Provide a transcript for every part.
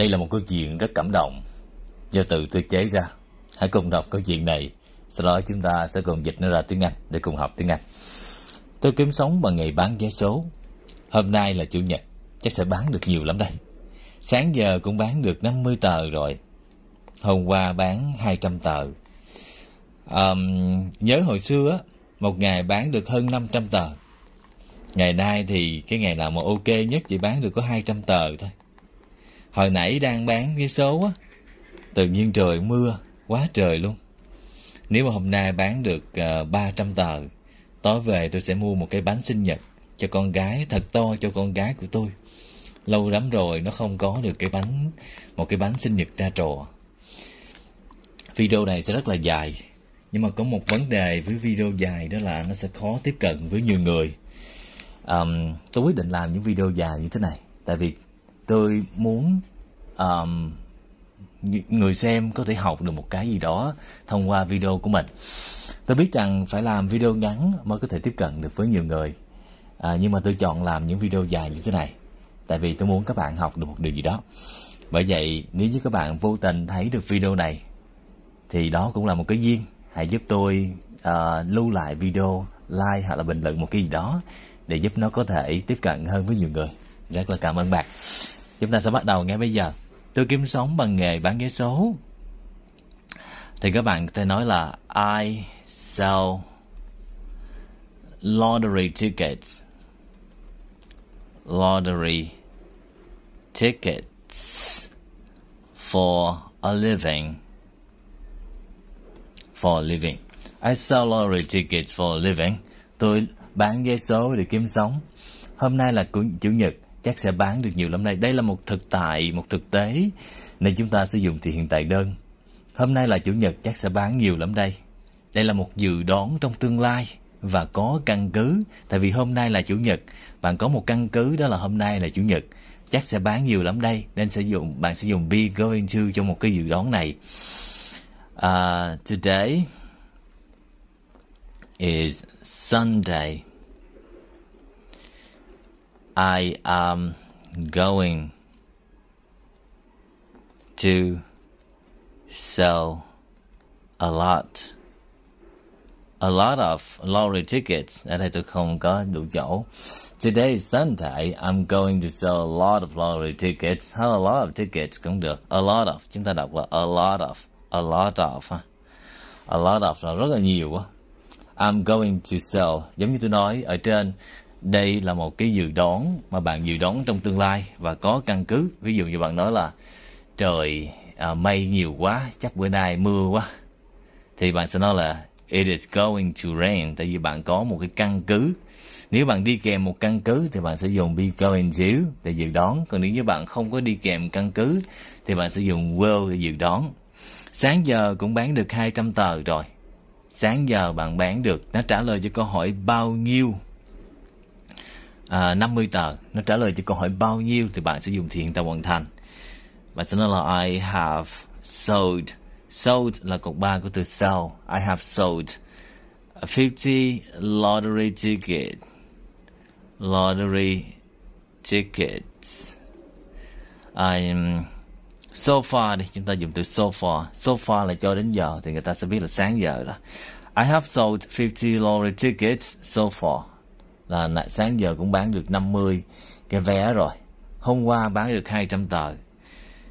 Đây là một câu chuyện rất cảm động do từ tôi chế ra. Hãy cùng đọc câu chuyện này, sau đó chúng ta sẽ cùng dịch nó ra tiếng Anh để cùng học tiếng Anh. Tôi kiếm sống bằng nghề bán vé số. Hôm nay là chủ nhật, chắc sẽ bán được nhiều lắm đây. Sáng giờ cũng bán được 50 tờ rồi. Hôm qua bán 200 tờ. À, nhớ hồi xưa một ngày bán được hơn 500 tờ. Ngày nay thì cái ngày nào mà ok nhất chỉ bán được có 200 tờ thôi hồi nãy đang bán vé số á tự nhiên trời mưa quá trời luôn nếu mà hôm nay bán được uh, ờ, 300 tờ tối về tôi sẽ mua một cái bánh sinh nhật cho con gái thật to cho con gái của tôi lâu lắm rồi nó không có được cái bánh một cái bánh sinh nhật ra trò video này sẽ rất là dài nhưng mà có một vấn đề với video dài đó là nó sẽ khó tiếp cận với nhiều người um, tôi quyết định làm những video dài như thế này tại vì tôi muốn um, người xem có thể học được một cái gì đó thông qua video của mình tôi biết rằng phải làm video ngắn mới có thể tiếp cận được với nhiều người à, nhưng mà tôi chọn làm những video dài như thế này tại vì tôi muốn các bạn học được một điều gì đó bởi vậy nếu như các bạn vô tình thấy được video này thì đó cũng là một cái duyên hãy giúp tôi uh, lưu lại video like hoặc là bình luận một cái gì đó để giúp nó có thể tiếp cận hơn với nhiều người rất là cảm ơn bạn Chúng ta sẽ bắt đầu nghe bây giờ. Tôi kiếm sống bằng nghề bán vé số. Thì các bạn có thể nói là I sell lottery tickets. Lottery tickets for a living. For a living. I sell lottery tickets for a living. Tôi bán vé số để kiếm sống. Hôm nay là chủ nhật chắc sẽ bán được nhiều lắm đây. Đây là một thực tại, một thực tế nên chúng ta sử dụng thì hiện tại đơn. Hôm nay là chủ nhật chắc sẽ bán nhiều lắm đây. Đây là một dự đoán trong tương lai và có căn cứ tại vì hôm nay là chủ nhật, bạn có một căn cứ đó là hôm nay là chủ nhật chắc sẽ bán nhiều lắm đây nên sử dụng bạn sử dụng be going to cho một cái dự đoán này. Uh, today is Sunday. I am going to sell a lot a lot of lottery tickets at hệ không có đủ chỗ. Today is Sunday. I'm going to sell a lot of lottery tickets. How a lot of tickets cũng được. A lot of. Chúng ta đọc là a lot of. A lot of. Ha. A lot of là rất là nhiều. I'm going to sell. Giống như tôi nói ở trên đây là một cái dự đoán mà bạn dự đoán trong tương lai và có căn cứ ví dụ như bạn nói là trời à, mây nhiều quá chắc bữa nay mưa quá thì bạn sẽ nói là it is going to rain tại vì bạn có một cái căn cứ nếu bạn đi kèm một căn cứ thì bạn sẽ dùng be going to để dự đoán còn nếu như bạn không có đi kèm căn cứ thì bạn sẽ dùng will để dự đoán sáng giờ cũng bán được 200 tờ rồi sáng giờ bạn bán được nó trả lời cho câu hỏi bao nhiêu à, 50 tờ nó trả lời cho câu hỏi bao nhiêu thì bạn sẽ dùng thì hiện tại hoàn thành và sau đó là I have sold sold là cột 3 của từ sell I have sold 50 lottery ticket lottery tickets I so far đi chúng ta dùng từ so far so far là cho đến giờ thì người ta sẽ biết là sáng giờ đó I have sold 50 lottery tickets so far là sáng giờ cũng bán được 50 cái vé rồi hôm qua bán được 200 tờ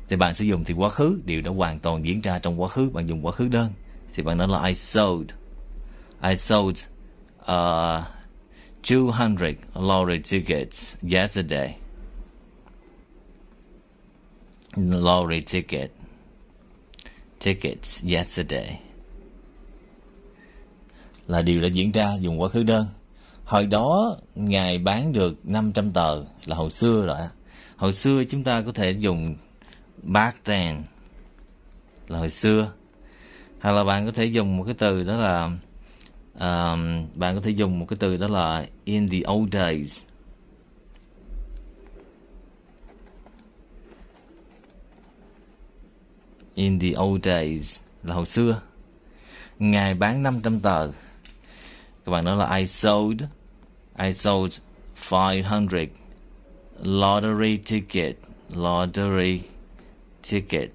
thì bạn sử dụng thì quá khứ điều đó hoàn toàn diễn ra trong quá khứ bạn dùng quá khứ đơn thì bạn nói là I sold I sold uh, 200 lottery tickets yesterday Lottery ticket tickets yesterday là điều đã diễn ra dùng quá khứ đơn hồi đó ngài bán được 500 tờ là hồi xưa rồi hồi xưa chúng ta có thể dùng back then là hồi xưa hoặc là bạn có thể dùng một cái từ đó là um, bạn có thể dùng một cái từ đó là in the old days in the old days là hồi xưa ngài bán 500 tờ các bạn nói là I sold I sold 500 lottery ticket, lottery ticket,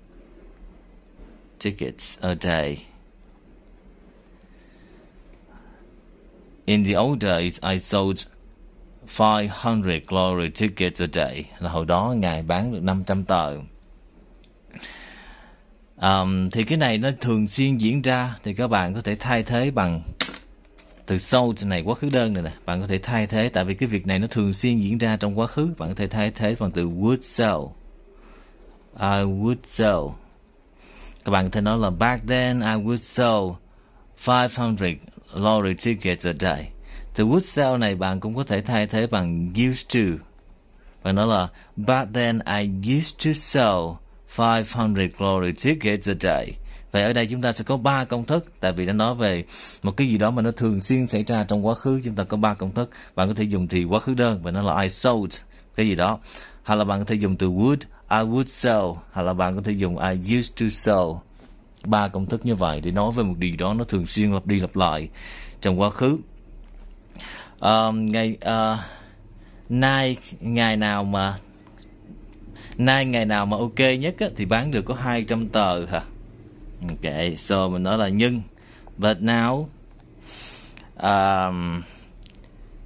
tickets a day. In the old days, I sold 500 lottery tickets a day. Là hồi đó ngày bán được 500 tờ. Um, thì cái này nó thường xuyên diễn ra thì các bạn có thể thay thế bằng từ sau này quá khứ đơn này nè bạn có thể thay thế tại vì cái việc này nó thường xuyên diễn ra trong quá khứ bạn có thể thay thế bằng từ would sell I would sell các bạn có thể nói là back then I would sell 500 lottery tickets a day từ would sell này bạn cũng có thể thay thế bằng used to bạn nói là back then I used to sell 500 lottery tickets a day vậy ở đây chúng ta sẽ có ba công thức tại vì nó nói về một cái gì đó mà nó thường xuyên xảy ra trong quá khứ chúng ta có ba công thức bạn có thể dùng thì quá khứ đơn và nó là I sold cái gì đó hay là bạn có thể dùng từ would I would sell hay là bạn có thể dùng I used to sell ba công thức như vậy để nói về một điều đó nó thường xuyên lặp đi lặp lại trong quá khứ uh, ngày uh, nay ngày nào mà nay ngày nào mà ok nhất á, thì bán được có 200 tờ hả OK. so mình nói là nhưng But now um,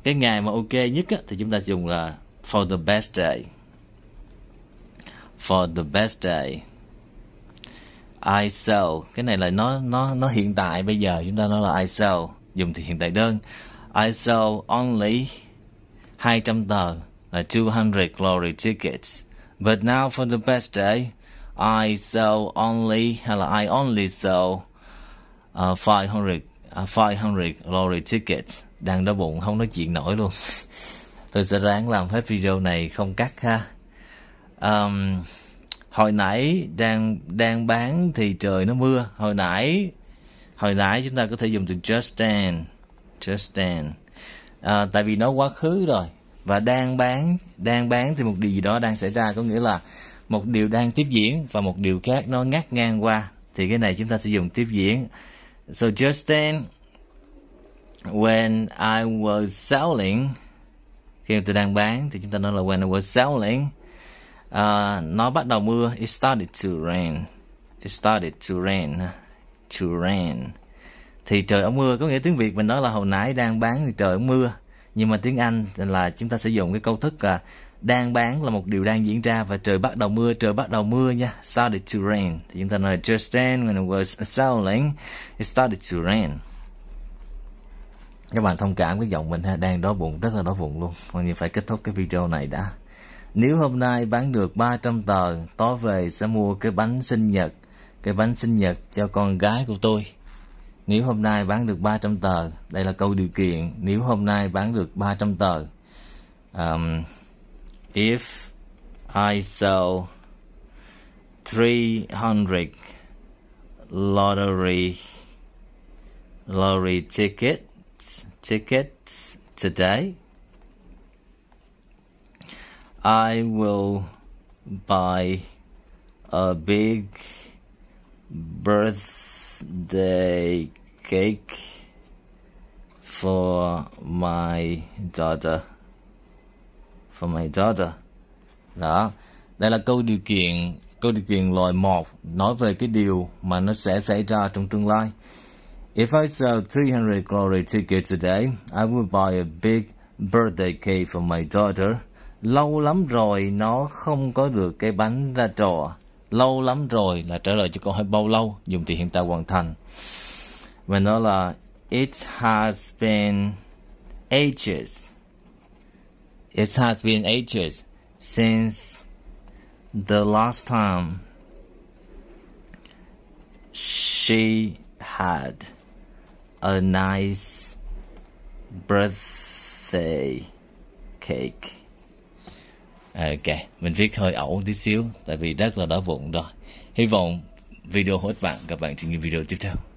Cái ngày mà ok nhất á, thì chúng ta dùng là For the best day For the best day I sell Cái này là nó nó nó hiện tại bây giờ Chúng ta nói là I sell Dùng thì hiện tại đơn I sell only 200 tờ là 200 glory tickets But now for the best day I sell only hay là I only sell uh, 500 uh, 500 lorry tickets đang đói bụng không nói chuyện nổi luôn tôi sẽ ráng làm hết video này không cắt ha um, hồi nãy đang đang bán thì trời nó mưa hồi nãy hồi nãy chúng ta có thể dùng từ just then just then à, tại vì nó quá khứ rồi và đang bán đang bán thì một điều gì đó đang xảy ra có nghĩa là một điều đang tiếp diễn và một điều khác nó ngắt ngang qua thì cái này chúng ta sử dụng tiếp diễn so just then when I was selling khi mà tôi đang bán thì chúng ta nói là when I was selling uh, nó bắt đầu mưa it started to rain it started to rain to rain thì trời ổng mưa có nghĩa tiếng Việt mình nói là hồi nãy đang bán thì trời ổng mưa nhưng mà tiếng Anh là chúng ta sử dụng cái câu thức là đang bán là một điều đang diễn ra và trời bắt đầu mưa, trời bắt đầu mưa nha. Started to rain. Thì chúng ta nói just then when it was selling, it started to rain. Các bạn thông cảm cái giọng mình ha, đang đói bụng, rất là đói bụng luôn. Mọi người phải kết thúc cái video này đã. Nếu hôm nay bán được 300 tờ, tối về sẽ mua cái bánh sinh nhật, cái bánh sinh nhật cho con gái của tôi. Nếu hôm nay bán được 300 tờ, đây là câu điều kiện, nếu hôm nay bán được 300 tờ. Um, if I sell 300 lottery lottery tickets tickets today I will buy a big birthday cake for my daughter for my daughter đó đây là câu điều kiện câu điều kiện loại 1 nói về cái điều mà nó sẽ xảy ra trong tương lai If I sell 300 glory tickets today, I will buy a big birthday cake for my daughter. Lâu lắm rồi nó không có được cái bánh ra trò. Lâu lắm rồi là trả lời cho câu hỏi bao lâu dùng từ hiện tại hoàn thành. Và nó là It has been ages It has been ages since the last time she had a nice birthday cake. Ok, mình viết hơi ẩu tí xíu tại vì rất là đói vụn rồi. Hy vọng video hữu ích bạn. Gặp bạn trên những video tiếp theo.